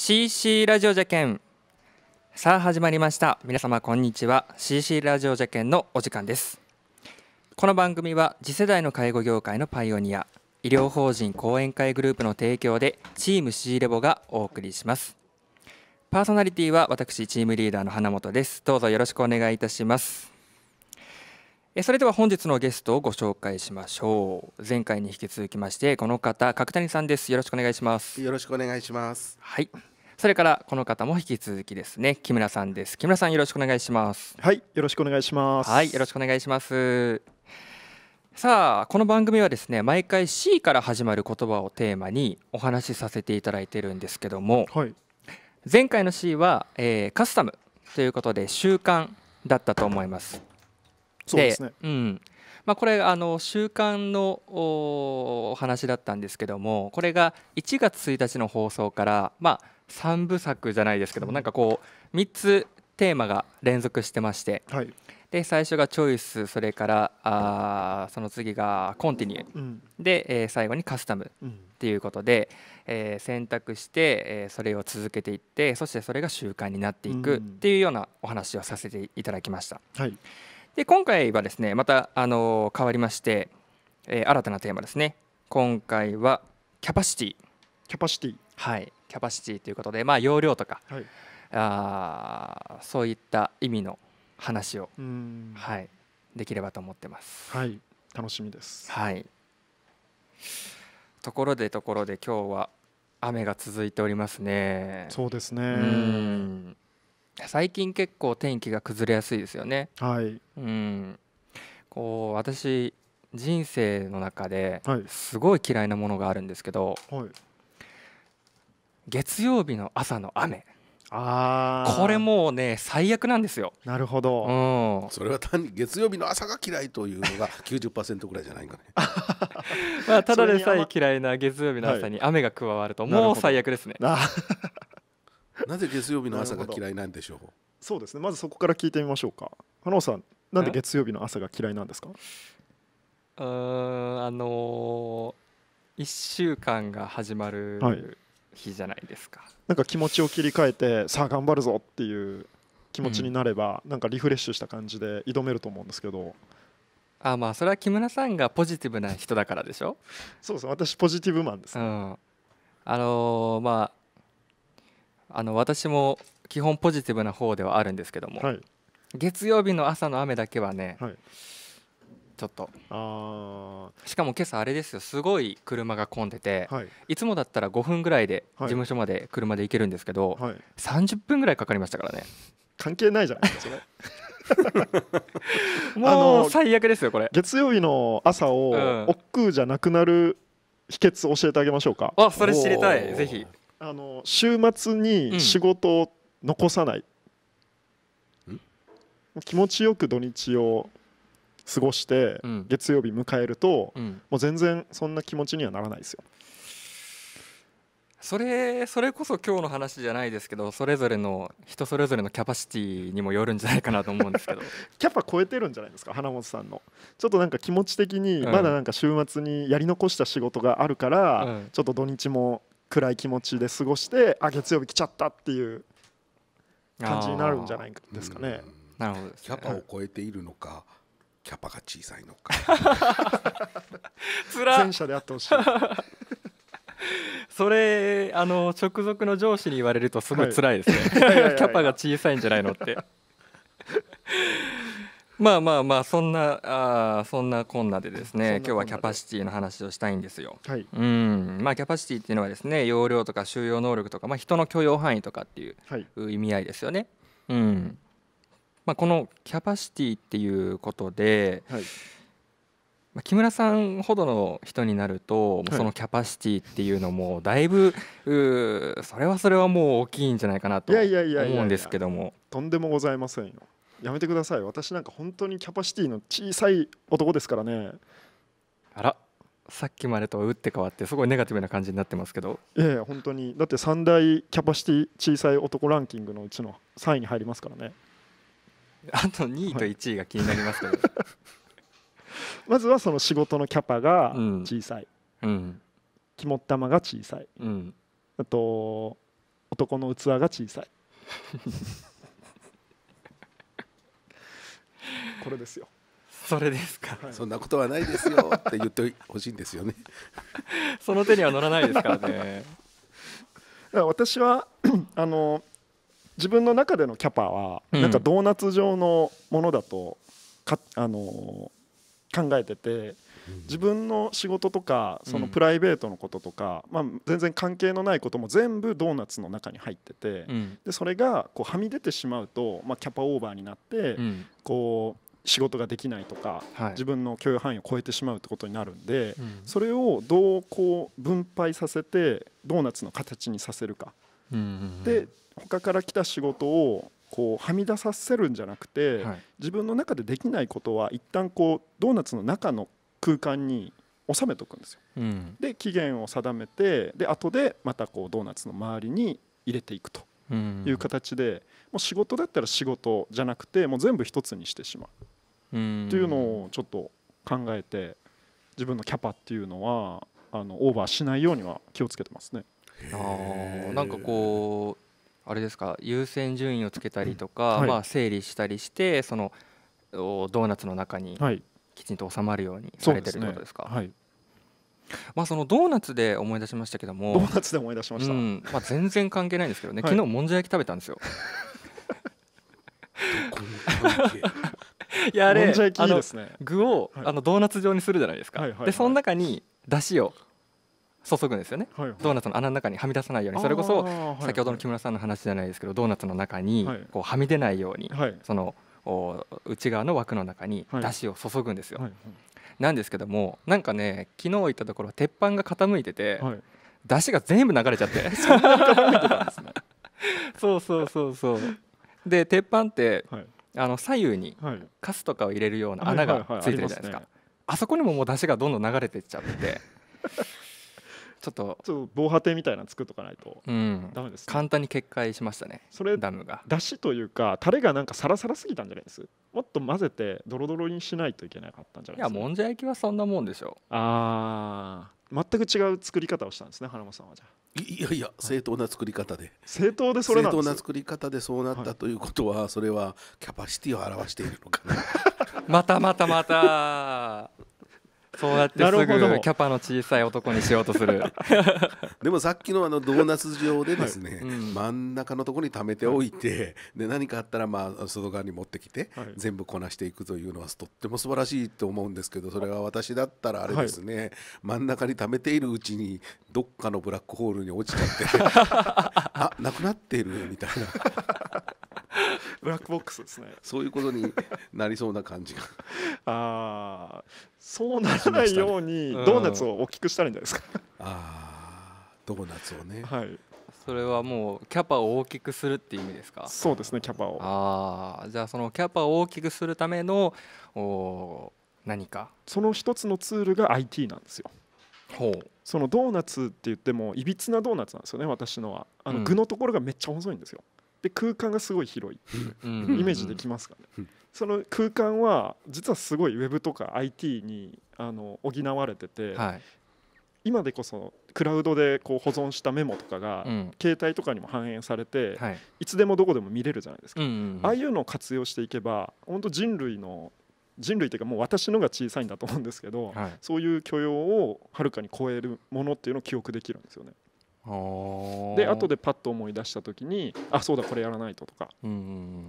CC ラジオじゃけんさあ始まりました皆様こんにちは CC ラジオじゃけんのお時間ですこの番組は次世代の介護業界のパイオニア医療法人講演会グループの提供でチーム C レボがお送りしますパーソナリティは私チームリーダーの花本ですどうぞよろしくお願いいたしますそれでは本日のゲストをご紹介しましょう前回に引き続きましてこの方角谷さんですよろしくお願いしますよろしくお願いしますはいそれからこの方も引き続きですね木村さんです木村さんよろしくお願いしますはいよろしくお願いしますはいよろしくお願いしますさあこの番組はですね毎回 C から始まる言葉をテーマにお話しさせていただいてるんですけども、はい、前回の C は、えー、カスタムということで習慣だったと思いますそうですね、うんまあ、これあの週間のお話だったんですけどもこれが1月1日の放送から、まあ、3部作じゃないですけども、うん、なんかこう3つテーマが連続してまして、はい、で最初が「チョイス」それからあその次が「コンティニュー」うん、で、えー、最後に「カスタム」っていうことで、うん、えー、選択して、えー、それを続けていってそしてそれが習慣になっていくっていうようなお話をさせていただきました。はいで今回はですねまたあの変わりまして、えー、新たなテーマですね今回はキャパシティキャパシティはいキャパシティということでまあ容量とか、はい、あそういった意味の話をはいできればと思ってますはい楽しみですはいところでところで今日は雨が続いておりますねそうですね最近結構天気が崩れやすいですよね。はい、うんこう私人生の中ですごい嫌いなものがあるんですけど、はい、月曜日の朝の雨あこれもうね最悪なんですよなるほど、うん、それは単に月曜日の朝が嫌いというのが90%ぐらいじゃないかね まあただでさえ嫌いな月曜日の朝に雨が加わるともう最悪ですね なぜ月曜日の朝が嫌いなんでしょうそうですねまずそこから聞いてみましょうか花尾さんなんで月曜日の朝が嫌いなんですかうんあのー、1週間が始まる日じゃないですか、はい、なんか気持ちを切り替えてさあ頑張るぞっていう気持ちになれば、うん、なんかリフレッシュした感じで挑めると思うんですけどあまあそれは木村さんがポジティブな人だからでしょそうそう私ポジティブマンです、ね、うん、あのー、まああの私も基本ポジティブな方ではあるんですけども、はい、月曜日の朝の雨だけはね、はい、ちょっとあしかも今朝あれですよすごい車が混んでて、はい、いつもだったら5分ぐらいで事務所まで車で行けるんですけど、はい、30分ぐらいかかりましたからね関係ないじゃないですか もう最悪ですよこれ月曜日の朝を、億劫じゃなくなる秘訣教えてあげましょうかあそれ知りたいぜひあの週末に仕事を残さない、うん、気持ちよく土日を過ごして、月曜日迎えると、うん、もう全然そんな気持ちにはならないですよ。それそれこそ今日の話じゃないですけどそれぞれの人それぞれのキャパシティにもよるんじゃないかなと思うんですけど キャパ超えてるんじゃないですか花本さんのちょっとなんか気持ち的にまだなんか週末にやり残した仕事があるから、うん、ちょっと土日も暗い気持ちで過ごしてあ月曜日来ちゃったっていう感じになるんじゃないですかね。なるほど、ね、キャパを超えているのか、キャパが小さいのか前者であってほしい それあの直属の上司に言われるとすごい辛いですね、キャパが小さいんじゃないのってまあまあまあそんなあそんなこんなでですね今日はキャパシティの話をしたいんですよ。はい、うんまあキャパシティっていうのはですね容量とか収容能力とか、まあ、人の許容範囲とかっていう意味合いですよね。はい、うんまあ、このキャパシティっていうことで、はい、まあ、木村さんほどの人になると、そのキャパシティっていうのもだいぶそれはそれはもう大きいんじゃないかなと思うんですけども。いやいやいやいやとんでもございませんよ。やめてください私なんか本当にキャパシティの小さい男ですからねあらさっきまでとは打って変わってすごいネガティブな感じになってますけどいえ本当にだって3大キャパシティ小さい男ランキングのうちの3位に入りますからねあと2位と1位が気になりますけど、はい、まずはその仕事のキャパが小さい、うんうん、肝っ玉が小さい、うん、あと男の器が小さい これですよそれですか、はい、そんなことはないですよって言ってほしいんですよね その手には乗らないですからね 私は あの自分の中でのキャパは、うん、なんかドーナツ状のものだとかあの考えてて自分の仕事とかそのプライベートのこととか、まあ、全然関係のないことも全部ドーナツの中に入ってて、でそれがこうはみ出てしまうと、まあ、キャパオーバーになって、こう仕事ができないとか、自分の許容範囲を超えてしまうってことになるんで、それをどうこう分配させてドーナツの形にさせるか。で他から来た仕事をこうはみ出させるんじゃなくて、自分の中でできないことは一旦こうドーナツの中の空間に収めとくんですよ。うん、で期限を定めてで後でまたこうドーナツの周りに入れていくという形で、うん、もう仕事だったら仕事じゃなくてもう全部一つにしてしまう、うん、っていうのをちょっと考えて自分のキャパっていうのはあのオーバーしないようには気をつけてますね。あなんかこうあれですか優先順位をつけたりとか、はい、まあ、整理したりしてそのドーナツの中にきちんと収まるようにされてるってことですか。すね、はいまあ、そのドーナツで思い出しましたけどもドーナツで思い出しました、うん、まあ、全然関係ないんですけどね、はい、昨日もんじゃ焼き食べたんですよ いやあれ、ね、あの具を、あのドーナツ状にするじゃないですか、はいはいはい、でその中にだしを注ぐんですよね、はいはい、ドーナツの穴の中にはみ出さないようにそれこそ先ほどの木村さんの話じゃないですけど、はいはい、ドーナツの中にこうはみ出ないように、はい、その内側の枠の中に出汁を注ぐんですよ、はいはいなんですけどもなんかね昨日行ったところ鉄板が傾いてて、はい、出汁が全部流れちゃって そてね そうそうそうそうで鉄板って、はい、あの左右にカスとかを入れるような穴がついてるじゃないですか、あそこにももう出汁がどんどん流れてっちゃってちょっと防波堤みたいなの作っとかないとダメです、ねうん、簡単に決壊しましたねそれダムがだしというかタレがなんかサラサラすぎたんじゃないですもっと混ぜてドロドロにしないといけなかったんじゃないですかいやもんじゃ焼きはそんなもんでしょうああ全く違う作り方をしたんですね花間さんはじゃあいやいや正当な作り方で正当でそれ正当な作り方でそうなったということは、それはキャパシティを表しているのかな またまたまたそうやってすぐキャパの小さい男にしようとする でもさっきのあのドーナツ状でですね、はいうん、真ん中のところに貯めておいて、で何かあったらまあ外側に持ってきて、はい、全部こなしていくというのはとっても素晴らしいと思うんですけどそれは私だったらあれですね、はい、真ん中に貯めているうちにどっかのブラックホールに落ちちゃって あなくなっているみたいな ブラックボックスですねそういうことになりそうな感じがああそうならないようにドーナツを大きくしたらいいんじゃないですか、ああドーナツをねはいそれはもうキャパを大きくするっていう意味ですかそうですねキャパをああじゃあそのキャパを大きくするためのお何かその一つのツールが IT なんですよそのドーナツって言ってもいびつなドーナツなんですよね私のはあの具のところがめっちゃ細いんですよで空間がすごい広いっていうイメージできますかねその空間は実はすごいウェブとか IT にあの補われてて、はい、今でこそクラウドでこう保存したメモとかが携帯とかにも反映されて、い、つでもどこでも見れるじゃないですか、ああいうのを活用していけば本当人類の人類というかもう私のが小さいんだと思うんですけど、はい、そういう許容をはるかに超えるものっていうのを記憶できるんですよね。で後でパッと思い出した時にあそうだこれやらないととか、うんう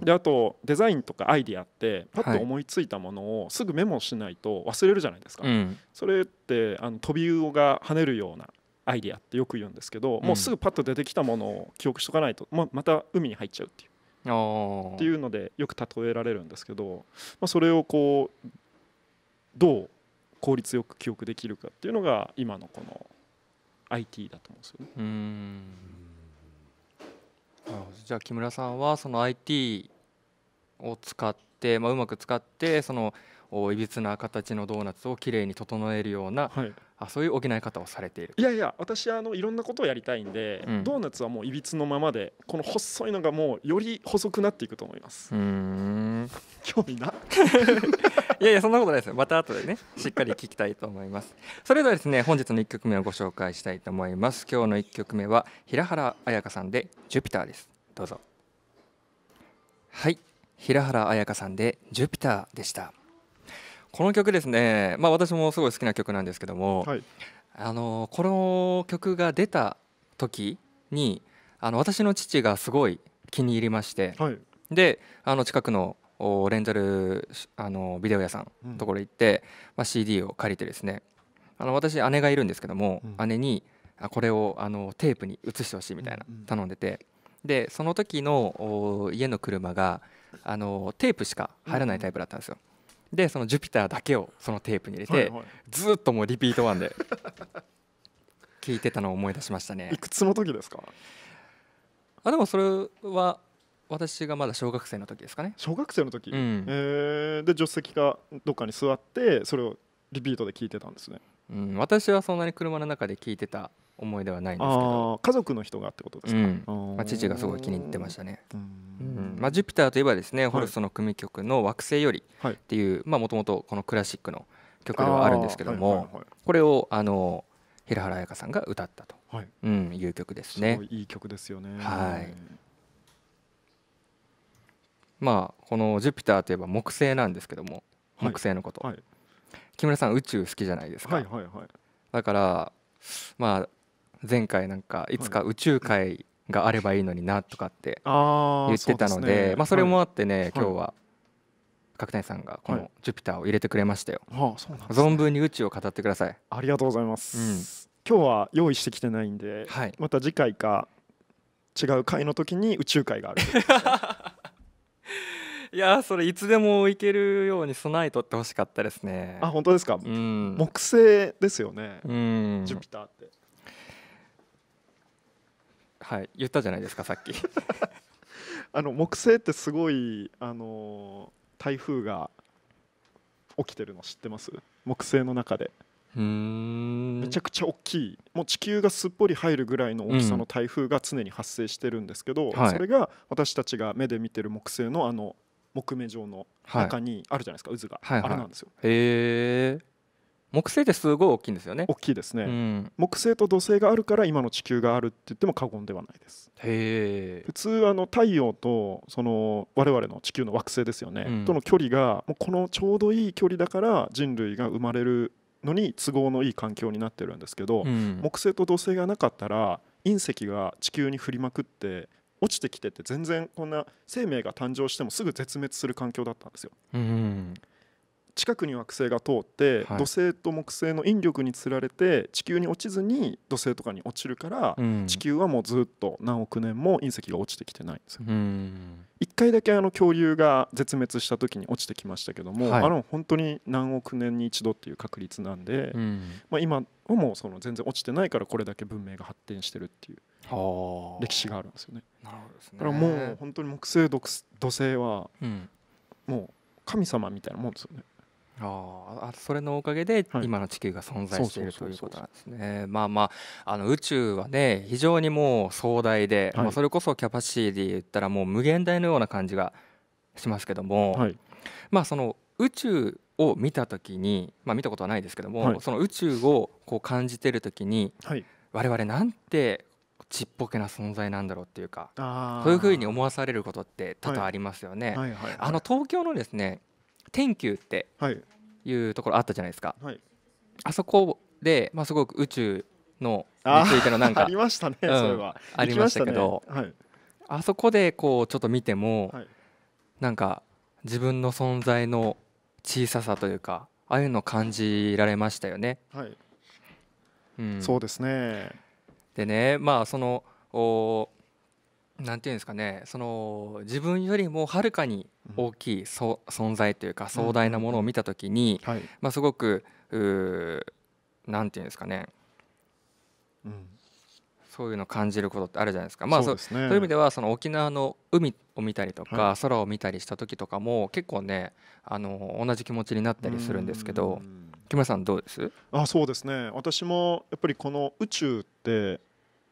ん、であとデザインとかアイディアってパッと思いついたものをすぐメモしないと忘れるじゃないですか、はい、それってあの飛び魚が跳ねるようなアイディアってよく言うんですけど、うん、もうすぐパッと出てきたものを記憶しとかないと、ままた海に入っちゃうっていう。っていうのでよく例えられるんですけど、まあ、それをこうどう効率よく記憶できるかっていうのが今のこの IT だと思うんですよね。じゃあ木村さんはその IT を使って、まあ、うまく使ってそのいびつな形のドーナツをきれいに整えるような、はい、あそういう補い方をされているいやいや私あのいろんなことをやりたいんで、うん、ドーナツはもういびつのままでこの細いのがもうより細くなっていくと思いますうん興味な いやいやそんなことないですよまた後でねしっかり聞きたいと思いますそれではですね本日の1曲目をご紹介したいと思います今日の1曲目は平原綾香さんでジュピターですどうぞはい平原綾香さんでジュピターでしたこの曲ですね、まあ、私もすごい好きな曲なんですけども、はい、あのこの曲が出た時にあの私の父がすごい気に入りまして、はい、であの近くのレンタルあのビデオ屋さんのところ行って、うん、まあ、CD を借りてですねあの私姉がいるんですけども、うん、姉にあこれをあのテープに映してほしいみたいな頼んでて、でその時の家の車があのテープしか入らないタイプだったんですよ。うんでそのジュピターだけをそのテープに入れて、はいはい、ずっともうリピートワンで聞いてたのを思い出しましたねいくつの時ですかあでもそれは私がまだ小学生の時ですかね小学生の時、うん、えー、で助手席かどっかに座ってそれをリピートで聞いてたんですね、うん、私はそんなに車の中で聞いてた思い出はないんですけど家族の人がってことですか、うんまあ、父がすごい気に入ってましたね、うんまあ、ジュピターといえばですね、はい、ホルストの組曲の「惑星より」っていうもともとこのクラシックの曲ではあるんですけども、はいはいはい、これをあの平原綾香さんが歌ったと、はいうん、いう曲ですね。いい曲ですよねはいまあこの「ジュピター」といえば木星なんですけども、木星のこと、はい、木村さん宇宙好きじゃないですか、はいはいはい、だからまあ前回なんかいつか宇宙会があればいいのになとかって言ってたので、ね、まあ、それもあってね、はい、今日は角谷さんがこのジュピターを入れてくれましたよ、はい、ね、存分に宇宙を語ってくださいありがとうございます、うん、今日は用意してきてないんで、はい、また次回か違う回の時に宇宙会がある いやそれいつでも行けるように備えとってほしかったですねあ本当ですか、うん、木星ですよね、うん、ジュピターってはい言ったじゃないですかさっき あの木星ってすごいあの台風が起きてるの知ってます木星の中でめちゃくちゃ大きいもう地球がすっぽり入るぐらいの大きさの台風が常に発生してるんですけど、うん、それが私たちが目で見てる木星のあの木目状の中にあるじゃないですか、渦が、はいはい、あれなんですよ。へえ木星ってすごい大きいんですよね大きいですね、うん、木星と土星があるから今の地球があるって言っても過言ではないです普通あの太陽とその我々の地球の惑星ですよね、うん、との距離がもうこのちょうどいい距離だから人類が生まれるのに都合のいい環境になってるんですけど、うん、木星と土星がなかったら隕石が地球に降りまくって落ちてきてて全然こんな生命が誕生してもすぐ絶滅する環境だったんですよ。うん、近くに惑星が通って、はい、土星と木星の引力につられて地球に落ちずに土星とかに落ちるから、うん、地球はもうずっと何億年も隕石が落ちてきてないんですよ。一回だけあの恐竜が絶滅した時に落ちてきましたけども、はい、あの本当に何億年に一度っていう確率なんで、うん、まあ、今はもうその全然落ちてないからこれだけ文明が発展してるっていう歴史があるんですよね。なるほどですねだからもう本当に木星土星はもう神様みたいなもんですよね。ああそれのおかげで今の地球が存在しているということなんですね。まあまああの宇宙はね非常にもう壮大で、う。はまあ、それこそキャパシティで言ったらもう無限大のような感じがしますけども、はい。まあ、その宇宙を見た時に、まあ、見たことはないですけどはもい。その宇宙をこう感じてる時にはい。我々なんてちっぽけな存在なんだろうっていうかそういうふうに思わされることって多々ありますよね。はいはいあはの東京のですね天球っていうところあったじゃないですか、はい、あそこで、まあ、すごく宇宙のについてのなんかありましたね、うん、それはありましたけど、ねはい、あそこでこうちょっと見ても、はい、なんか自分の存在の小ささというかああいうの感じられましたよね。はいうん、そうですねでねまあそのおなんていうんですかねその自分よりもはるかに大きい、存在というか壮大なものを見た時に、まあ、すごくなんていうんですかね、うん、そういうのを感じることってあるじゃないですか、まあそ、ね、そういう意味ではその沖縄の海を見たりとか、はい、空を見たりした時とかも結構ねあの同じ気持ちになったりするんですけど木村さんどうですあそうですね私もやっぱりこの宇宙って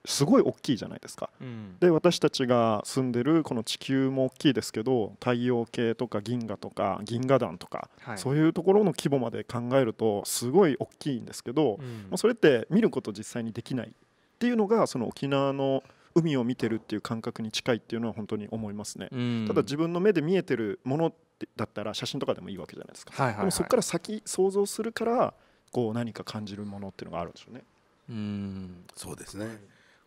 すごい大きいじゃないですか、うん、で私たちが住んでるこの地球も大きいですけど太陽系とか銀河とか銀河団とか、はい、そういうところの規模まで考えるとすごい大きいんですけど、うん、まあ、それって見ること実際にできないっていうのがその沖縄の海を見てるっていう感覚に近いっていうのは本当に思いますね、うん、ただ自分の目で見えてるものだったら写真とかでもいいわけじゃないですか、はいはいはい、でもそこから先想像するからこう何か感じるものっていうのがあるんでしょうねうんそうですね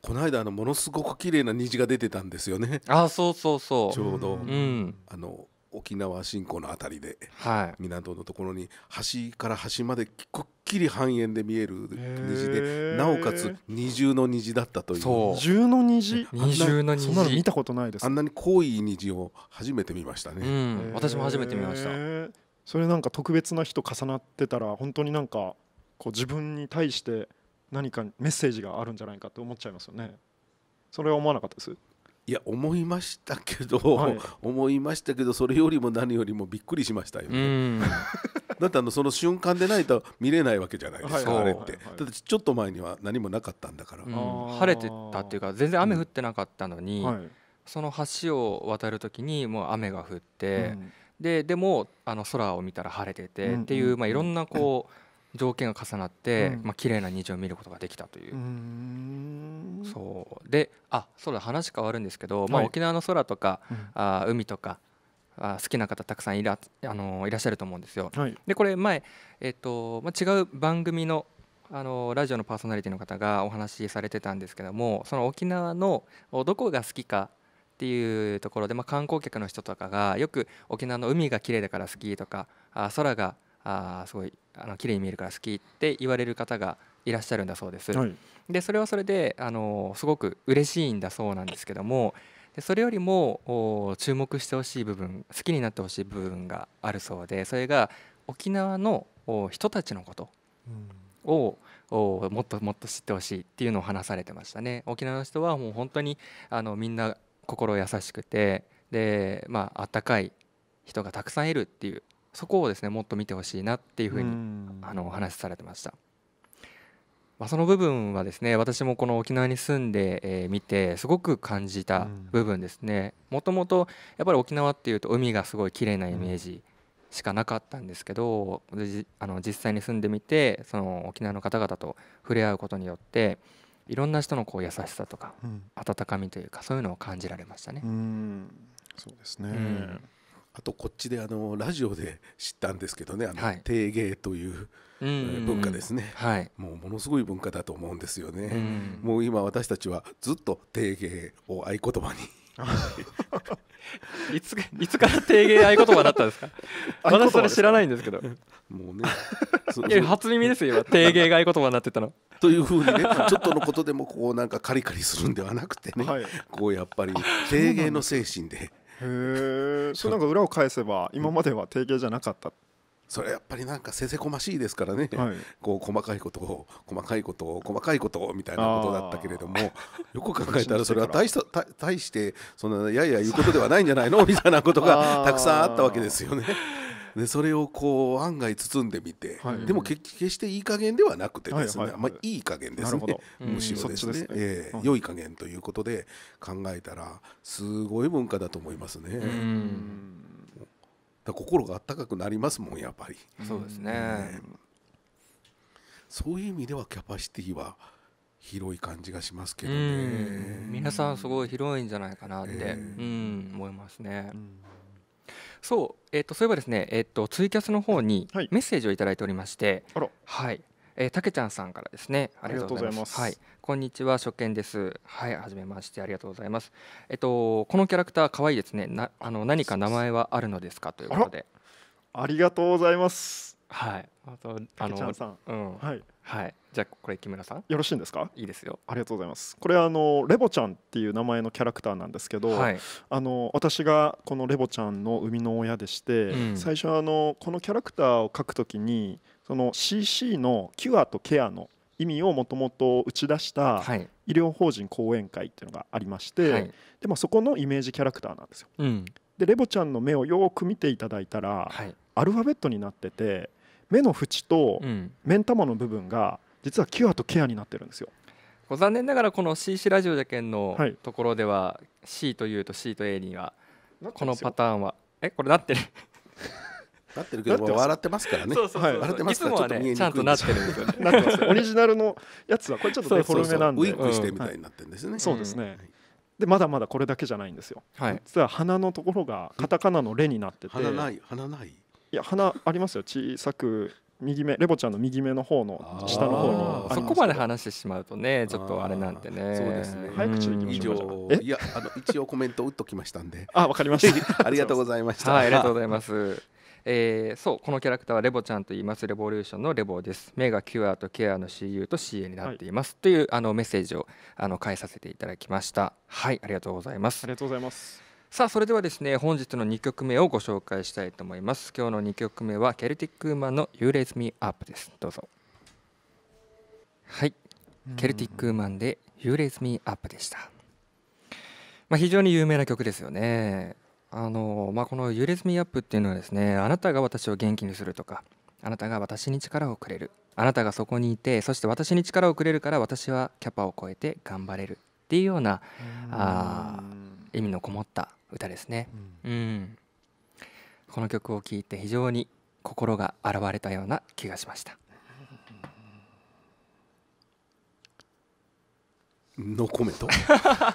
この間あのものすごく綺麗な虹が出てたんですよねあそうそうそうちょうど、うん、あの沖縄振興の辺りで、はい、港のところに端から端までくっきり半円で見える虹でなおかつ二重の虹だったというそう重の虹二重の虹そんなの見たことないですあんなに濃い虹を初めて見ましたね、うん、私も初めて見ましたそれなんか特別な日と重なってたら本当になんかこう自分に対して何かメッセージがあるんじゃないかと思っちゃいますよね。それは思わなかったですいや思いましたけど、はい、思いましたけどそれよりも何よりもびっくりしましたよ、ね、だってあのその瞬間でないと見れないわけじゃないですか、はい、あれって、だってちょっと前には何もなかったんだから、晴れてたっていうか全然雨降ってなかったのに、うんはい、その橋を渡る時にもう雨が降って、うん、ででもあの空を見たら晴れててっていう、まあ、いろんなこう、条件が重なって、うんまあ綺麗な虹を見ることができたといううそうであそうだ話変わるんですけど、まあ、沖縄の空とか、うんあ海とかあ好きな方たくさんいら,、あのいらっしゃると思うんですよ。はいでこれ前、えっとまあ、違う番組のあのラジオのパーソナリティの方がお話しされてたんですけどもその沖縄のおどこが好きかっていうところで、まあ、観光客の人とかがよく沖縄の海が綺麗だから好きとかあ空があすごいあの綺麗に見えるから好きって言われる方がいらっしゃるんだそうです。はい、でそれはそれであのすごく嬉しいんだそうなんですけどもでそれよりも注目してほしい部分好きになってほしい部分があるそうでそれが沖縄の人たちのことを、うん、もっともっと知ってほしいっていうのを話されてましたね。沖縄の人はもう本当にあのみんな心優しくてでまあったかい人がたくさんいるっていうそこをですねもっと見てほしいなっていうふうにあのお話しされてました。まあ、その部分はですね私もこの沖縄に住んで、えー、見てすごく感じた部分ですねもともとやっぱり沖縄っていうと海がすごい綺麗なイメージしかなかったんですけど、あの実際に住んでみてその沖縄の方々と触れ合うことによっていろんな人のこう優しさとか、温かみというかそういうのを感じられましたね。うん、そうですね、うんあとこっちであのラジオで知ったんですけどねあの、はい、定芸という文化ですね、はい、もうものすごい文化だと思うんですよね、うもう今私たちはずっと定芸を合言葉に いついつから定芸合言葉だったんですか 私それ知らないんですけどもうね いや初耳ですよ定芸が合言葉になってたのというふうにねちょっとのことでもこうなんかカリカリするんではなくてね、はい、こうやっぱり定芸の精神でへえそれなんか裏を返せば今までは提型じゃなかったそれやっぱりなんかせせこましいですからね、はい、こう細かいことを細かいことを細かいことをみたいなことだったけれどもよく考えたらそれは大した大してそんなやや言うことではないんじゃないのみたいなことがたくさんあったわけですよね。でそれをこう案外包んでみて、はい、でも決していい加減ではなくてですね、はいはい、まあ、いい加減ですね むしろですね、ね、えー、良い加減ということで考えたらすごい文化だと思いますね。だ心が温かくなりますもんやっぱり。そうですね、ね、そういう意味ではキャパシティは広い感じがしますけどね。皆さんすごい広いんじゃないかなって、えー、うん思いますね。うんそう、えっ、ー、と、そういえばですね、えっ、ー、と、ツイキャスの方にメッセージを頂いておりまして。はい、はい。えー、たけちゃんさんからですね。ありがとうございます。はい、こんにちは、初見です。はい、初めまして、ありがとうございます。えっ、と、このキャラクター可愛いですね。な、あの、何か名前はあるのですかということで。ありがとうございます。はい。あと、あの、うん、はい。はいじゃあこれ木村さんよろしいんですかいいですよありがとうございますこれあのレボちゃんっていう名前のキャラクターなんですけど、はい、あの私がこのレボちゃんの生みの親でして、うん、最初あのこのキャラクターを描くときにその CC のキュアとケアの意味をもともと打ち出した医療法人講演会っていうのがありまして、はい、でもそこのイメージキャラクターなんですよ。うん、でレボちゃんの目をよく見ていただいたら、はい、アルファベットになってて目の縁と目ん玉の部分が実はキュアとケアになってるんですよ。残念ながらこの CC ラジオじゃけんのところでは C と U と C と A にはこのパターンはえこれなってる なってるけど笑ってますからね。そうそうそう笑ってますからちょっと見えちゃんとなってるんですよね。なってますオリジナルのやつはこれちょっとデフォルメなんで。ウィークしてみたいになってるんですね。そうですね。でまだまだこれだけじゃないんですよ。はい、実は鼻のところがカタカナのレになってて。鼻ない鼻ない。いや鼻ありますよ小さく右目レボちゃんの右目の方の下の方にそこまで話してしまうとねちょっとあれなんてねそうですね早口でい以上いやあの一応コメント打っときましたんで あわかりました ありがとうございましたはいありがとうございます えー、そうこのキャラクターはレボちゃんと言いますレボリューションのレボです目がキュアとケアの CU と CA になっています、はい、いうあのメッセージをあの返させていただきましたはいありがとうございますありがとうございますさあそれではですね本日の2曲目をご紹介したいと思います今日の2曲目はケルティックウーマンの You Raise Me Up ですどうぞはい、ケルティックウーマンで You Raise Me Up でしたまあ、非常に有名な曲ですよねあのまあこの You Raise Me Up っていうのはですねあなたが私を元気にするとかあなたが私に力をくれるあなたがそこにいてそして私に力をくれるから私はキャパを超えて頑張れるっていうようなあ意味のこもった歌ですね、うん、うん、この曲を聴いて非常に心が洗われたような気がしましたのコメント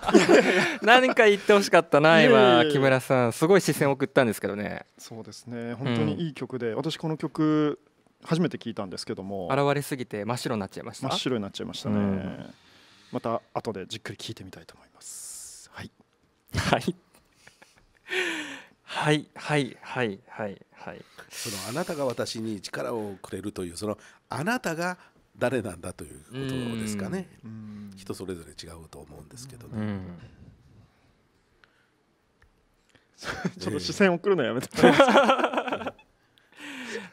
何か言ってほしかったな今木村さんすごい視線を送ったんですけどねそうですね本当にいい曲で、うん、私この曲初めて聞いたんですけども現れすぎて真っ白になっちゃいました真っ白になっちゃいましたね、うん、また後でじっくり聞いてみたいと思いますはい、はいはいはいはいはいはいそのあなたが私に力をくれるというそのあなたが誰なんだということですかね人それぞれ違うと思うんですけどね。ちょっと視線送るのやめて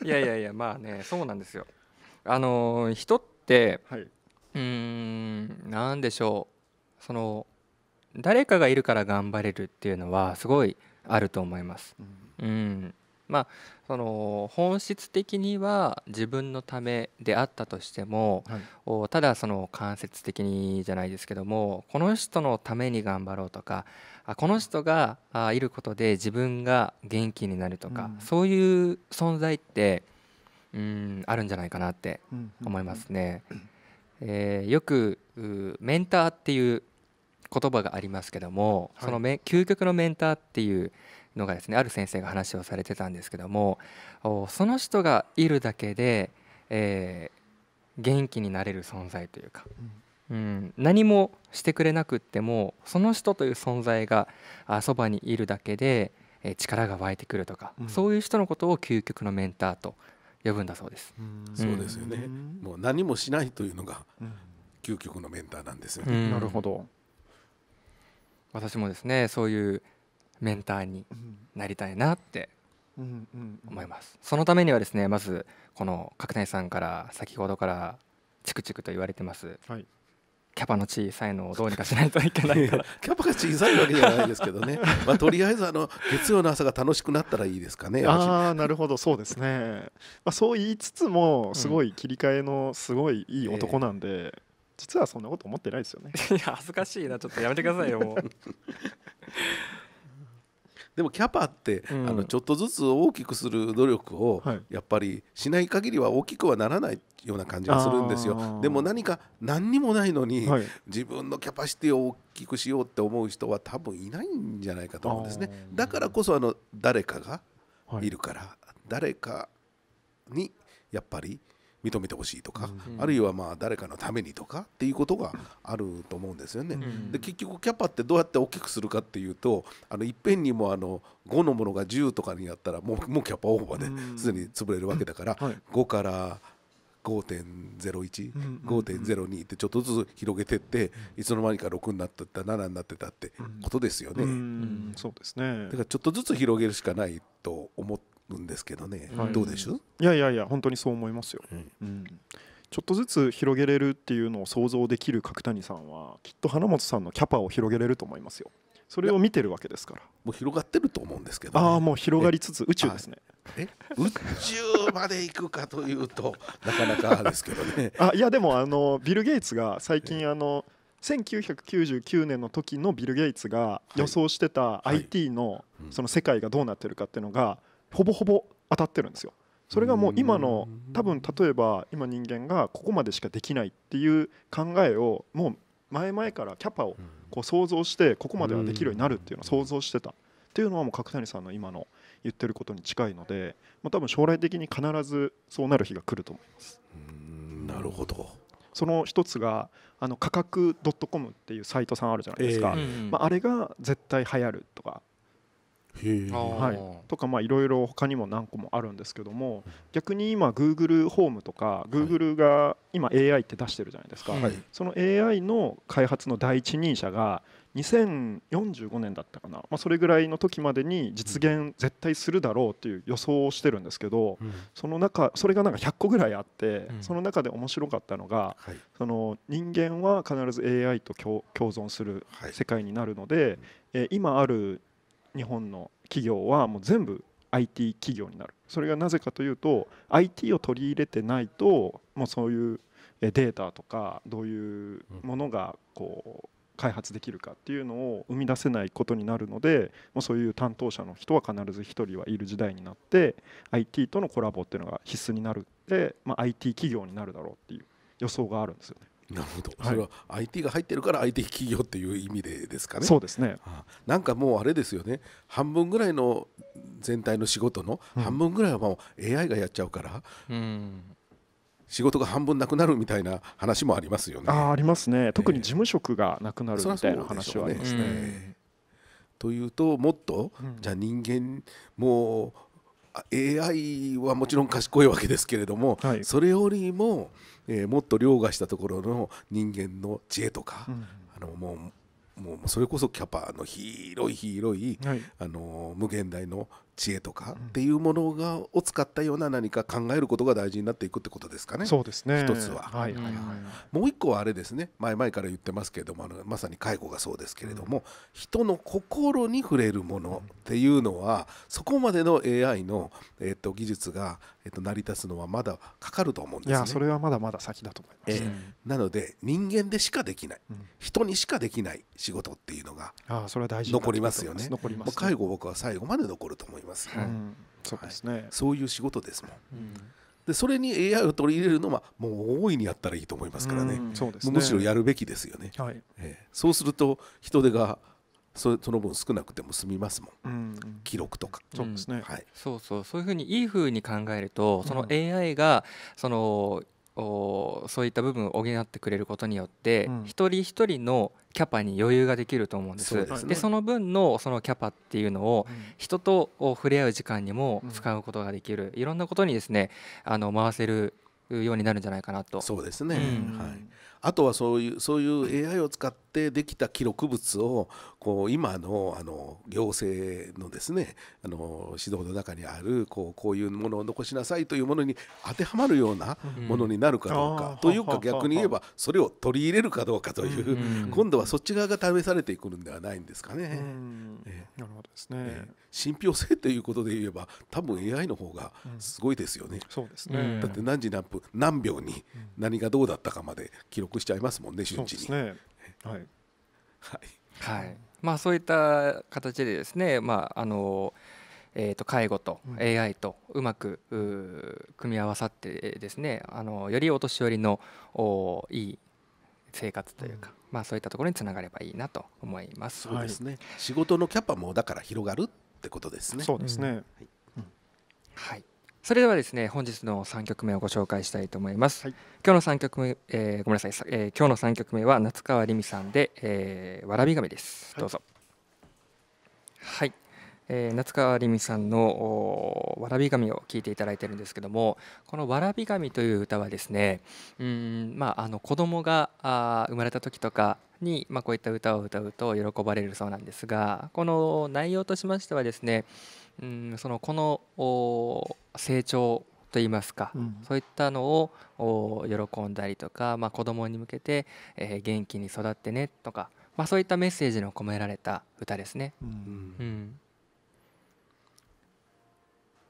いやいやいやまあねそうなんですよ。あのー、人って、はい、うんなんでしょうその誰かがいるから頑張れるっていうのはすごいあると思います。うん、まあ、その本質的には自分のためであったとしても、はい、ただその間接的にじゃないですけどもこの人のために頑張ろうとかこの人がいることで自分が元気になるとか、うん、そういう存在ってうんあるんじゃないかなって思いますね。えよくメンターっていう言葉がありますけども、はい、そのめ究極のメンターっていうのがですねある先生が話をされてたんですけどもその人がいるだけで、えー、元気になれる存在というか、うん、うん、何もしてくれなくってもその人という存在がそばにいるだけで、えー、力が湧いてくるとか、うん、そういう人のことを究極のメンターと呼ぶんだそうです。うそうですよね、もう何もしないというのが、究極のメンターなんですよね。なるほど。私もですねそういうメンターになりたいなって思います、そのためにはですねまずこの角谷さんから先ほどからチクチクと言われてます、はい、キャパの小さいのをどうにかしないといけないから キャパが小さいわけじゃないですけどね まあ、とりあえずあの月曜の朝が楽しくなったらいいですかねああなるほどそうですね、まあ、そう言いつつもすごい切り替えのすごいいい男なんで、実はそんなこと思ってないですよね いや恥ずかしいなちょっとやめてくださいよもう でもキャパって、うん、あのちょっとずつ大きくする努力をやっぱりしない限りは大きくはならないような感じがするんですよでも何か何にもないのに、はい、自分のキャパシティを大きくしようって思う人は多分いないんじゃないかと思うんですねだからこそあの誰かがいるから、はい、誰かにやっぱり認めてほしいとか、うん、あるいはまあ誰かのためにとかっていうことがあると思うんですよね。うん、で結局キャパってどうやって大きくするかっていうとあのいっぺんにもあの5のものが10とかになったらもうもうキャパオーバーですでに潰れるわけだから、はい、5から5.015.02ってちょっとずつ広げてっていつの間にか6になってた7になってたってことですよね。うん、そうですねだからちょっとずつ広げるしかないと思ってんですけどね、はい、どうでしょういやいやいや本当にそう思いますよ、うんうん、ちょっとずつ広げれるっていうのを想像できる角谷さんはきっと花本さんのキャパを広げれると思いますよそれを見てるわけですからもう広がってると思うんですけど、ね、ああもう広がりつつ宇宙ですね、え宇宙まで行くかというと なかなかですけどねあいやでもあのビル・ゲイツが最近あの1999年の時のビル・ゲイツが予想してた IT のその世界がどうなってるかっていうのが、はいはいうんほぼほぼ当たってるんですよ。それがもう今の多分例えば今人間がここまでしかできないっていう考えをもう前々からキャパをこう想像してここまではできるようになるっていうのを想像してたっていうのはもう角谷さんの今の言ってることに近いので、まあ、多分将来的に必ずそうなる日が来ると思います。なるほどその一つがあの価格 .com っていうサイトさんあるじゃないですか、えーまあ、あれが絶対流行るとかはい、とかいろいろ他にも何個もあるんですけども逆に今 Google ホームとか Google が今 AI って出してるじゃないですか、はい、その AI の開発の第一人者が2045年だったかな、まあ、それぐらいの時までに実現絶対するだろうという予想をしてるんですけど、うん、その中それがなんか100個ぐらいあって、うん、その中で面白かったのが、はい、その人間は必ず AI と共存する世界になるので、はい、えー、今ある日本の企業はもう全部 IT 企業になるそれがなぜかというと IT を取り入れてないともうそういうデータとかどういうものがこう開発できるかっていうのを生み出せないことになるのでもうそういう担当者の人は必ず1人はいる時代になって IT とのコラボっていうのが必須になるで、まあ、IT 企業になるだろうっていう予想があるんですよね。なるほど、それは IT が入ってるから IT 企業っていう意味でですかね。そうですねなんかもうあれですよね半分ぐらいの全体の仕事の半分ぐらいはもう AI がやっちゃうから、うん、仕事が半分なくなるみたいな話もありますよね。あありますね特に事務職がなくなるみたいな話はありますね。というともっと、じゃあ人間もう AI はもちろん賢いわけですけれども、はい、それよりも。えー、もっと凌駕したところの人間の知恵とか、うん、あのもうもうそれこそキャパの広い広い、はい、あの無限大の知恵とかっていうものがを使ったような何か考えることが大事になっていくってことですかね。そうですね一つは、はいはいはい、もう一個はあれですね前々から言ってますけれどもあのまさに介護がそうですけれども、うん、人の心に触れるものっていうのはそこまでの AI の、えー、と技術が、えー、と成り立つのはまだかかると思うんです、ね、いやそれはまだまだ先だと思います、えー、うん、なので人間でしかできない、人にしかできない仕事っていうのがあそれは大事残りますよね。残ります、ね、介護僕は最後まで残ると思いますいます、はいそうですね、そういう仕事ですもん、でそれに AI を取り入れるのはもう大いにやったらいいと思いますからね,、むしろやるべきですよね、はいえー、そうすると人手がそその分少なくても済みますもん、うん、記録とか、そうですね、はい、そうそうそういうふうにいいふうに考えるとその AI がそのおそういった部分を補ってくれることによって、うん、一人一人のキャパに余裕ができると思うんですそで、ね、その分のそのキャパっていうのを人と触れ合う時間にも使うことができる、うん、いろんなことにですねあの回せるようになるんじゃないかなとそうですね、うん、はい、あとはそういうそういう AI を使ってできた記録物をこう今のあの行政のですねあの指導の中にあるこうこういうものを残しなさいというものに当てはまるようなものになるかどうか、というか逆に言えばそれを取り入れるかどうかという、今度はそっち側が試されていくのんではないんですかね。なるほどですね、信憑性ということで言えば多分 AI の方がすごいですよね。そうですねだって何時何分何秒に何がどうだったかまで記録しちゃいますもんね瞬時に。はい、はい、はいまあ、そういった形でですね、まああのえー、と介護と AI とうまく組み合わさってですねあのよりお年寄りのおいい生活というか、まあ、そういったところにつながればいいなと思います。そうですね、はい、仕事のキャパもだから広がるってことですね。そうですね、うん、はい、はいそれではですね本日の三曲目をご紹介したいと思います、はい、今日の三曲目、えー、ごめんなさい、えー、今日の三曲目は夏川りみさんで、えー、わらび神です、どうぞはい、えー、夏川りみさんのわらび神を聴いていただいてるんですけどもこの「わらび神」という歌はですねうんまああの子供があ生まれた時とかに、まあ、こういった歌を歌うと喜ばれるそうなんですがこの内容としましてはですねうんそのこの成長と言いますか、うん、そういったのを喜んだりとか、まあ、子供に向けて、えー、元気に育ってねとか、まあ、そういったメッセージの込められた歌ですね。うん、うん、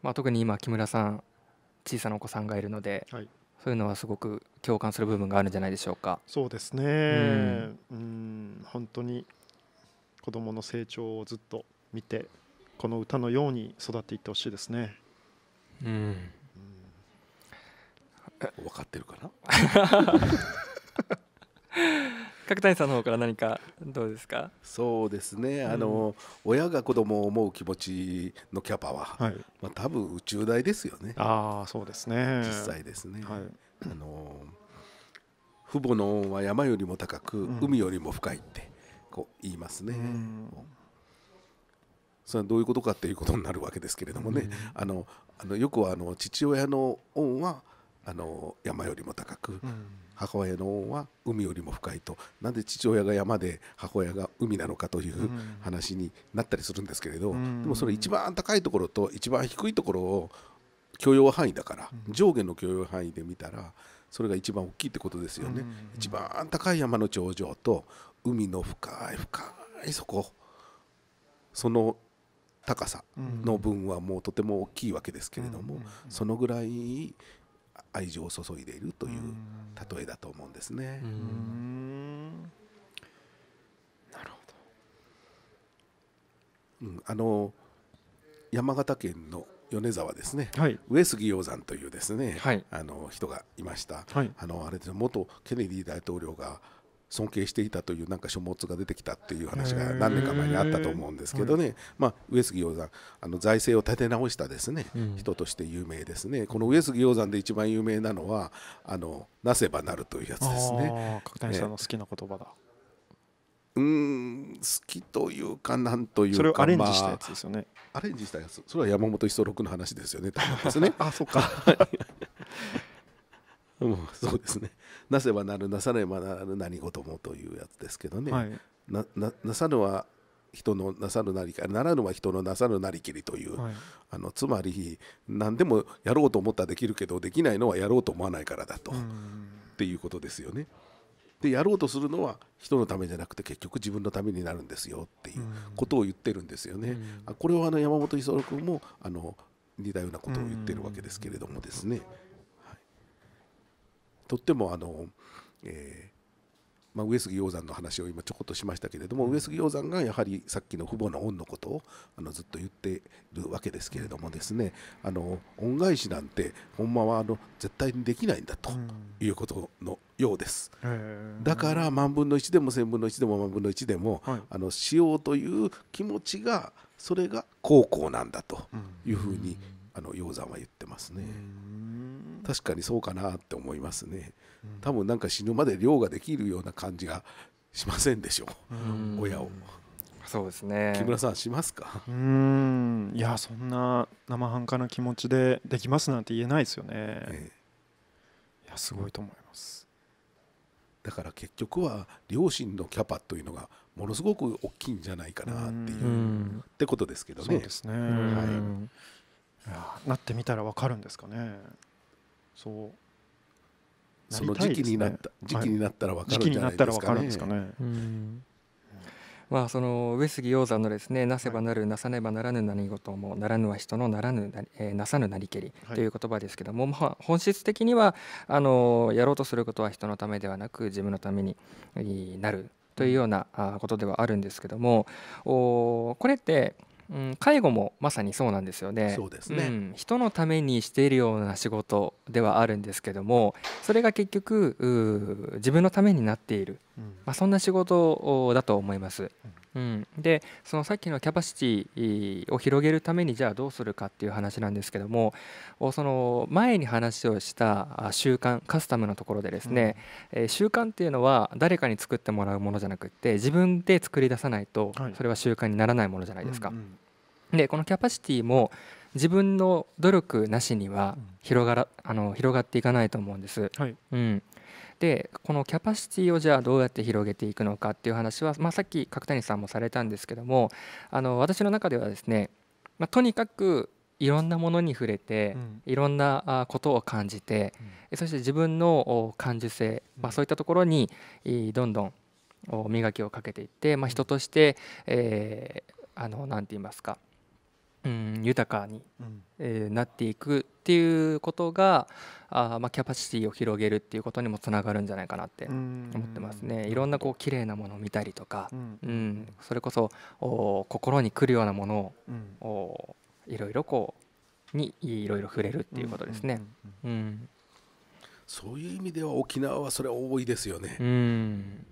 まあ、特に今木村さん小さなお子さんがいるので、はい、そういうのはすごく共感する部分があるんじゃないでしょうか。そうですね、うん、ん、本当に子どもの成長をずっと見てこの歌のように育っていってほしいですね。うん、分かってるかな 角谷さんの方から何かどうですかそうですねあの、うん、親が子供を思う気持ちのキャパは、はい、まあ、多分宇宙大ですよねあそうですね実際ですね、はい、あの父母の恩は山よりも高く、海よりも深いってこう言いますね。うんそれはどういうことかっていうことになるわけですけれどもね、うん、あのあのよくあの父親の恩はあの山よりも高く、うん、母親の恩は海よりも深いとなんで父親が山で母親が海なのかという話になったりするんですけれど、うん、でもそれ一番高いところと一番低いところを許容範囲だから、上下の許容範囲で見たらそれが一番大きいってことですよね、一番高い山の頂上と海の深い深いそこその高さの分はもうとても大きいわけですけれども、そのぐらい愛情を注いでいるという例えだと思うんですね。なるほど、うん、あの山形県の米沢ですね、はい、上杉鷹山というですね、はい、あの人がいました、はい、あのあれです元ケネディ大統領が尊敬していたというなんか書物が出てきたっていう話が何年か前にあったと思うんですけどね、まあ、上杉鷹山あの財政を立て直したですね、人として有名ですねこの上杉鷹山で一番有名なのはあのなせばなるというやつですね角谷さんの好きな言葉だ、うん好きというかなんというかそれをアレンジしたやつですよね、アレンジしたやつそれは山本五十六の話ですよねすね あそうか うん、そうですねなせばなるなさねばなる何事もというやつですけどね、はい、ななさぬは人のなさるなりかならぬは人のなさるなりきりという、はい、あのつまり何でもやろうと思ったらできるけどできないのはやろうと思わないからだとっていうことですよね。でやろうとするのは人のためじゃなくて結局自分のためになるんですよっていうことを言ってるんですよね。あこれはあの山本五十六もあの似たようなことを言ってるわけですけれどもですね。とってもあの、えーまあ、上杉鷹山の話を今ちょこっとしましたけれども、上杉鷹山がやはりさっきの父母の恩のことをあのずっと言ってるわけですけれどもですね、あの恩返しなんてほんまはあの絶対にできないんだということのようです、だから万分の一でも千分の一でも万分の一でも、あのしようという気持ちがそれが孝行なんだというふうにあの鷹山は言ってますね確かにそうかなって思いますね多分なんか死ぬまで漁ができるような感じがしませんでしょう親をそうですね木村さんしますかうんいやそんな生半可な気持ちでできますなんて言えないですよね、ええ、いやすごいと思いますだから結局は両親のキャパというのがものすごく大きいんじゃないかなっていうってことですけどねそうですねはいなってみたらわかるんですかねそうその時期になった、時期になったら分かるんじゃないですかね。かかねまあその上杉鷹山のですねなせばなるなさねばならぬ何事もならぬは人のならぬな,、えー、なさぬなりけりという言葉ですけども、はい、まあ本質的にはあのやろうとすることは人のためではなく自分のためになるというようなことではあるんですけどもおこれってうん、介護もまさにそうなんですよね。そうですね、うん、人のためにしているような仕事ではあるんですけどもそれが結局自分のためになっている、うん、まあ、そんな仕事だと思います。うん、でそのさっきのキャパシティを広げるためにじゃあどうするかっていう話なんですけどもその前に話をした習慣カスタムのところでですね、うん、え習慣っていうのは誰かに作ってもらうものじゃなくって自分で作り出さないとそれは習慣にならないものじゃないですか。はいうんうんでこのキャパシティも自分の努力なしには広がら、あの広がっていかないと思うんです。はい、うん、でこのキャパシティをじゃあどうやって広げていくのかっていう話は、まあ、さっき角谷さんもされたんですけどもあの私の中ではですね、まあ、とにかくいろんなものに触れて、いろんなことを感じて、うん、そして自分の感受性、まあ、そういったところにどんどん磨きをかけていって、まあ、人として、えー、あのて言いますかうん、豊かに、うん、えー、なっていくっていうことがあ、まあ、キャパシティを広げるっていうことにもつながるんじゃないかなって思ってますね。いろんなこう綺麗なものを見たりとか、うん、うん、それこそお心に来るようなものを、おいろいろこうにいろいろ触れるっていうことですね。そういう意味では沖縄はそれ多いですよね。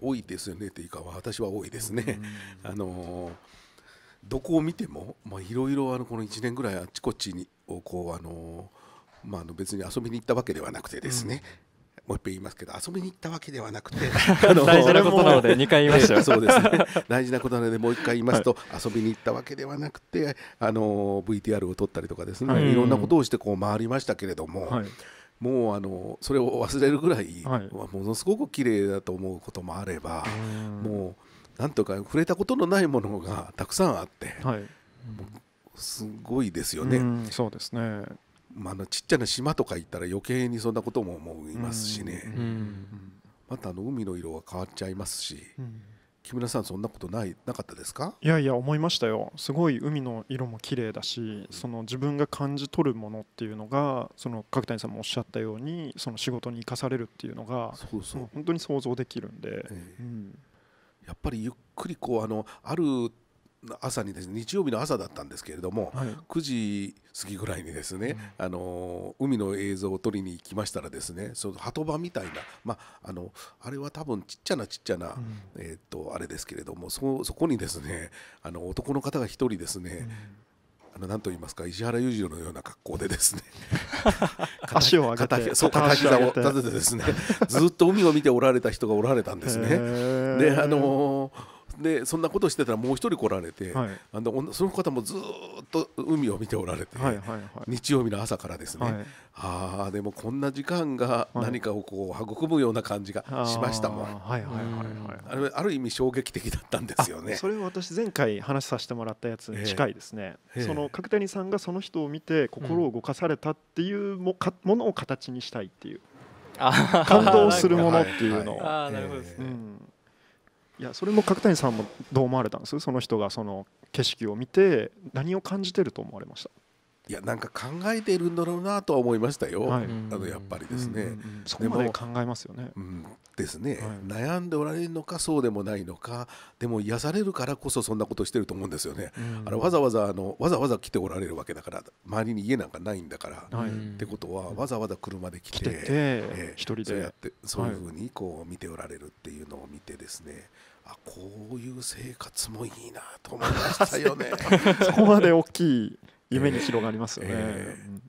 多いですよねっていうか私は多いですね。あのーどこを見てもいろいろこの1年ぐらいあちこちにをこうあの、まあ、あの別に遊びに行ったわけではなくてですね、うん、もう一遍言いますけど遊びに行ったわけではなくて 大事なことなので2回言いました そうですね 大事なことなのでもう一回言いますと、はい、遊びに行ったわけではなくてあの VTR を撮ったりとかですね、はい、いろんなことをしてこう回りましたけれども。はいもうあのそれを忘れるぐらい、はい、ものすごく綺麗だと思うこともあれば、もうなんとか触れたことのないものがたくさんあって、はい、すごいですよね。うそうですねまあ、あのちっちゃな島とか行ったら余計にそんなことも思いますしね、またあの海の色が変わっちゃいますし、木村さんそんなことないなかったですかいやいや思いましたよすごい海の色も綺麗だしその自分が感じ取るものっていうのがその角谷さんもおっしゃったようにその仕事に生かされるっていうのがそうそう本当に想像できるんで。えーうんやっぱりゆっくりこうあのある朝にですね日曜日の朝だったんですけれども、はい、9時過ぎぐらいにですね、うん、あの海の映像を撮りに行きましたらですねその鳩場みたいな、まあ、あのあれは多分ちっちゃなちっちゃな、うん、えー、っとあれですけれどもそこにですねあの男の方が1人ですね、うんあの何と言いますか石原裕次郎のような格好でですね 足を上げてそう片膝を立ててですねずっと海を見ておられた人がおられたんですね。であのーでそんなことしてたらもう一人来られて、はい、あのその方もずっと海を見ておられて、はいはいはい、日曜日の朝からですね、はい、ああでもこんな時間が何かをこう育むような感じがしましたもん、はいはいはいはい、ある意味衝撃的だったんですよねそれは私前回話させてもらったやつに近いですね、えーえー、その角谷さんがその人を見て心を動かされたっていうも,、かものを形にしたいっていう感動するものっていうのを。あなるほどですね、いやそれも角谷さんもどう思われたんですその人がその景色を見て何を感じてると思われましたいやなんか考えているんだろうなとは思いましたよ、はい、あのやっぱりですね、うんうんうん、そこまで考えますよね、うん、ですね、はい、悩んでおられるのかそうでもないのかでも癒されるからこそそんなことしてると思うんですよね、うん、あのわざわざあのわざわざ来ておられるわけだから周りに家なんかないんだから、はい、ってことはわざわざ車で来て来てて、えー、一人でそうやってそういうふうにこう見ておられるっていうのを見てですね、あこういう生活もいいなと思いましたよね そこまで大きい夢に広がりますよね、えー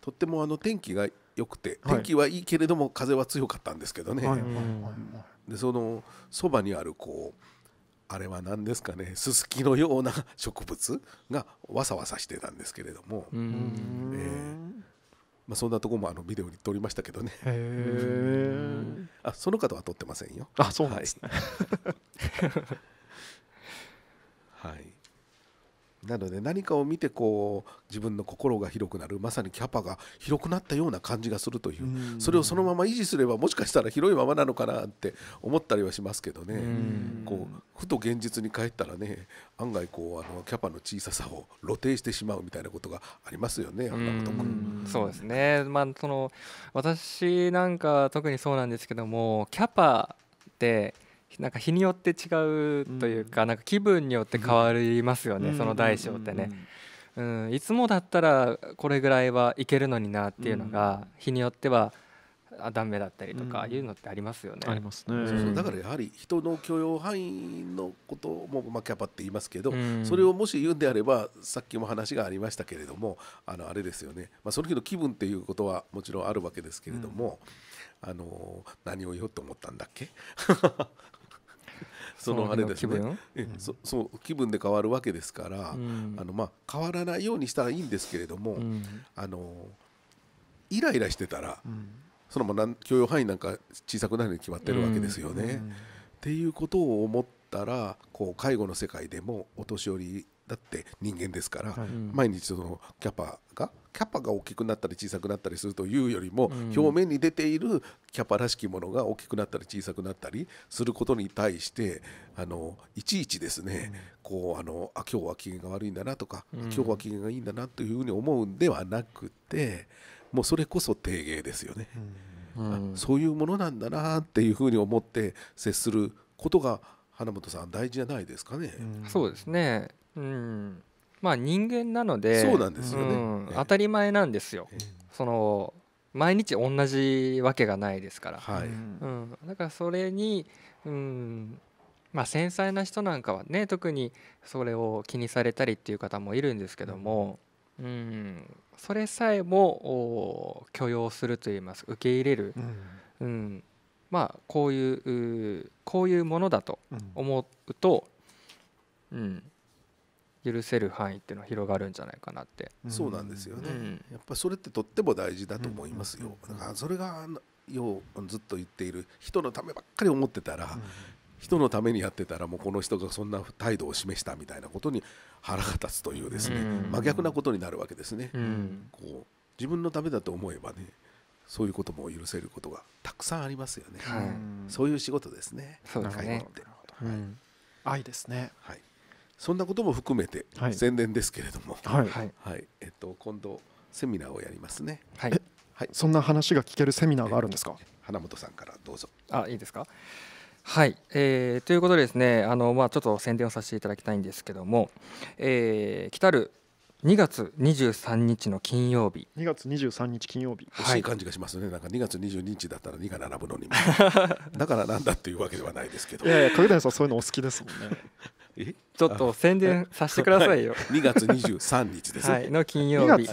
とってもあの天気が良くて天気はいいけれども風は強かったんですけどね、はい、でそのそばにあるこうあれは何ですかねススキのような植物がわさわさしてたんですけれども、えーまあ、そんなとこもあのビデオに撮りましたけどねあその方は撮ってませんよあそうなんですね、はいはいなので何かを見てこう自分の心が広くなるまさにキャパが広くなったような感じがするというそれをそのまま維持すればもしかしたら広いままなのかなって思ったりはしますけどねこうふと現実に帰ったらね案外こうあのキャパの小ささを露呈してしまうみたいなことがありますよねあんなことそうですね、まあ、その私なんか特にそうなんですけどもキャパってなんか日によって違うというか、なんか気分によって変わりますよね、その大小ってね。うん、いつもだったらこれぐらいはいけるのになっていうのが日によってはダメだったりとかいうのってありますよね。うん、ありますね、だからやはり人の許容範囲のことも、まあ、キャパって言いますけど、それをもし言うんであればさっきも話がありましたけれどもあのあれですよね、まあ、その日の気分っていうことはもちろんあるわけですけれども、うん、あの何を言おうと思ったんだっけ そのあれですねえ、そそう気分で変わるわけですから、あのまあ、変わらないようにしたらいいんですけれども、あのイライラしてたら、そのまん許容範囲なんか小さくなるに決まってるわけですよね。っていうことを思ったらこう介護の世界でもお年寄りだって人間ですから、はい、毎日そのキャパがキャパが大きくなったり小さくなったりするというよりも、表面に出ているキャパらしきものが大きくなったり小さくなったりすることに対してあのいちいちですね、こうあのあ今日は機嫌が悪いんだなとか、今日は機嫌がいいんだなというふうに思うんではなくてもうそれこそ定芸ですよね、うんそういうものなんだなっていうふうに思って接することが花本さん大事じゃないですかね、うん、そうですねうんまあ人間なのでそうなんですよね、当たり前なんですよ、えその毎日同じわけがないですから、はい、うん、だからそれに、うんまあ、繊細な人なんかはね特にそれを気にされたりっていう方もいるんですけども、うん、それさえも許容するといいます受け入れる、うん、うん、まあ、こういうこういうものだと思うと、うん、許せる範囲っていうのは広がるんじゃないかなって、そうなんですよね、うん、やっぱりそれってとっても大事だと思いますよ、だからそれがようずっと言っている人のためばっかり思ってたら、人のためにやってたらもうこの人がそんな態度を示したみたいなことに腹が立つというですね、真逆なことになるわけですね、こう自分のためだと思えばねそういうことも許せることがたくさんありますよね、はい、そういう仕事ですね、ね、愛ですね、はいそんなことも含めて宣伝ですけれども、はいはい、はい、えっと今度セミナーをやりますね。はい。はい。そんな話が聞けるセミナーがあるんですか。花本さんからどうぞ。あ、いいですか。はい、えー、ということでですね、あのまあちょっと宣伝をさせていただきたいんですけども、えー、来たる2月23日の金曜日2月23日金曜日欲しい感じがしますね、はい、なんか2月22日だったら2が並ぶのに だからなんだっていうわけではないですけどいやいや影谷さんそういうのお好きですもんねちょっと宣伝させてくださいよ。2月十三日です、はい、の金曜日。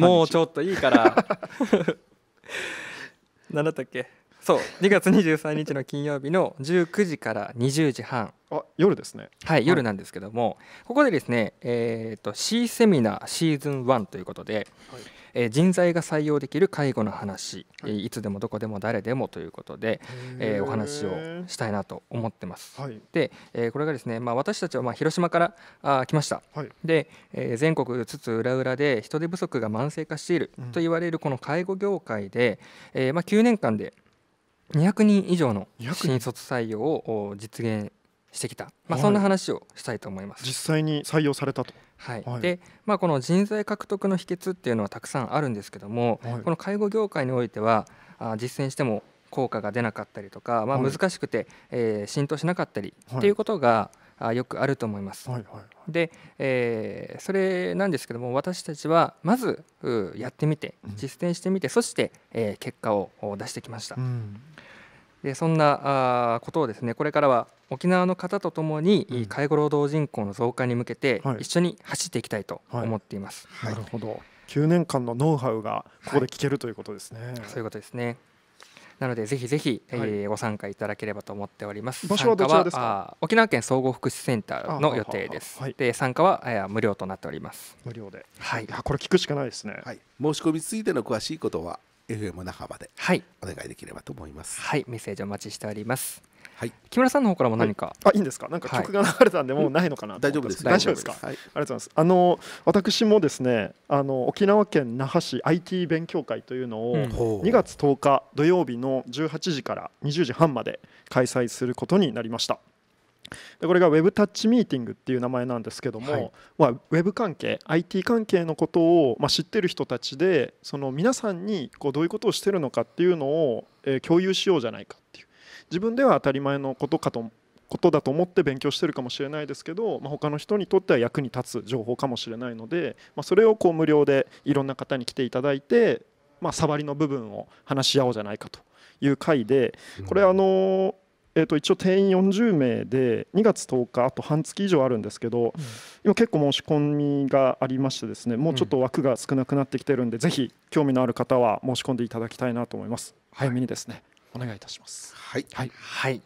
もうちょっといいから。何 だったっけそう2月23日の金曜日の19時から20時半あ夜ですねはい夜なんですけども、はい、ここでですね、えーと、シーセミナーシーズン1ということで、はいえー、人材が採用できる介護の話、はい、いつでもどこでも誰でもということで、えー、お話をしたいなと思ってます。はい、で、えー、これがですね、まあ、私たちはまあ広島からあ来ました、はい、で、えー、全国津々浦々で人手不足が慢性化していると言われるこの介護業界で、えー、まあ、9年間で200人以上の新卒採用を実現してきた、まあ、そんな話をしたいと思います。はい、実際に採用されたとはい、はい、で、まあ、この人材獲得の秘訣っていうのはたくさんあるんですけども、はい、この介護業界においてはあ実践しても効果が出なかったりとか、まあ、難しくて、はい、えー、浸透しなかったりっていうことが、あよくあると思います。はいはいはい、で、えー、それなんですけども私たちはまずやってみて実践してみて、うん、そして、えー、結果を出してきました。うん、でそんなあことをですねこれからは沖縄の方とともに介護労働人口の増加に向けて一緒に走っていきたいと思っています。はい、なるほど9年間のノウハウがここで聞けるということですね。そういうことですね。なのでぜひぜひ、えー、ご参加いただければと思っております。場所はどちらですか？沖縄県総合福祉センターの予定です。で参加は、えー、無料となっております。無料で。はい。これ聞くしかないですね。はい。申し込みついての詳しいことは FM 那覇まで、はい、お願いできればと思います。はい。メッセージお待ちしております。はい、木村さんの方からも何か、はい、あいいんですかなんか曲が流れたんで、もうないのかな、はい、大丈夫です大丈夫ですか、はい、ありがとうございますあの私もですねあの沖縄県那覇市 IT 勉強会というのを、2月10日土曜日の18時から20時半まで開催することになりましたでこれがウェブタッチミーティングっていう名前なんですけども、はい、まあ、w e 関係 IT 関係のことを、まあ、知ってる人たちでその皆さんにこうどういうことをしてるのかっていうのを、えー、共有しようじゃないかっていう自分では当たり前のことかとことだと思って勉強してるかもしれないですけど、まあ、他の人にとっては役に立つ情報かもしれないので、まあ、それをこう無料でいろんな方に来ていただいて、まあ、触りの部分を話し合おうじゃないかという回でこれあの、えー、と一応定員40名で2月10日あと半月以上あるんですけど、今結構申し込みがありましてですねもうちょっと枠が少なくなってきてるんで、ぜひ興味のある方は申し込んでいただきたいなと思います。早めにですねお願いいたします。はい、はい、はい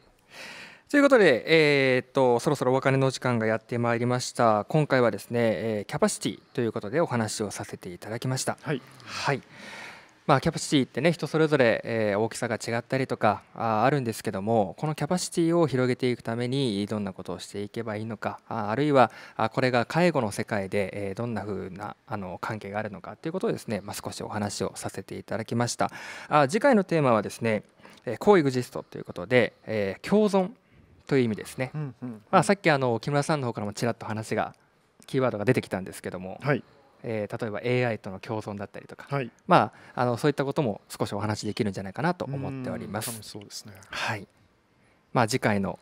ということで、えー、っとそろそろお別れの時間がやってまいりました今回はですね、えー、キャパシティということでお話をさせていただきました、はい、はい、まあ、キャパシティってね人それぞれ、えー、大きさが違ったりとかああるんですけどもこのキャパシティを広げていくためにどんなことをしていけばいいのかああるいはあこれが介護の世界で、えー、どんなうなあな関係があるのかということをですね、まあ、少しお話をさせていただきましたあ次回のテーマはですねえコーエグジストということで、えー、共存という意味ですね、うんうんうん、まあ、さっきあの木村さんの方からもちらっと話がキーワードが出てきたんですけども、はい、えー、例えば AI との共存だったりとか、はい、まあ、あのそういったことも少しお話できるんじゃないかなと思っております。そうですね、はいまあ、次回の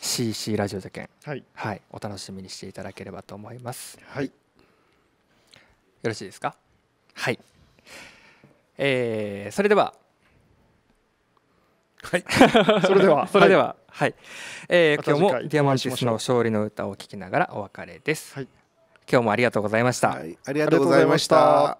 CC ラジオ受験、はい、はい、お楽しみにしていただければと思います。はい、よろしいですかはい、えー、それでははい。それでは、それでは、はい。えー、今日もディアマンティスの勝利の歌を聴きながらお別れです。はい。今日もありがとうございました。はい、ありがとうございました。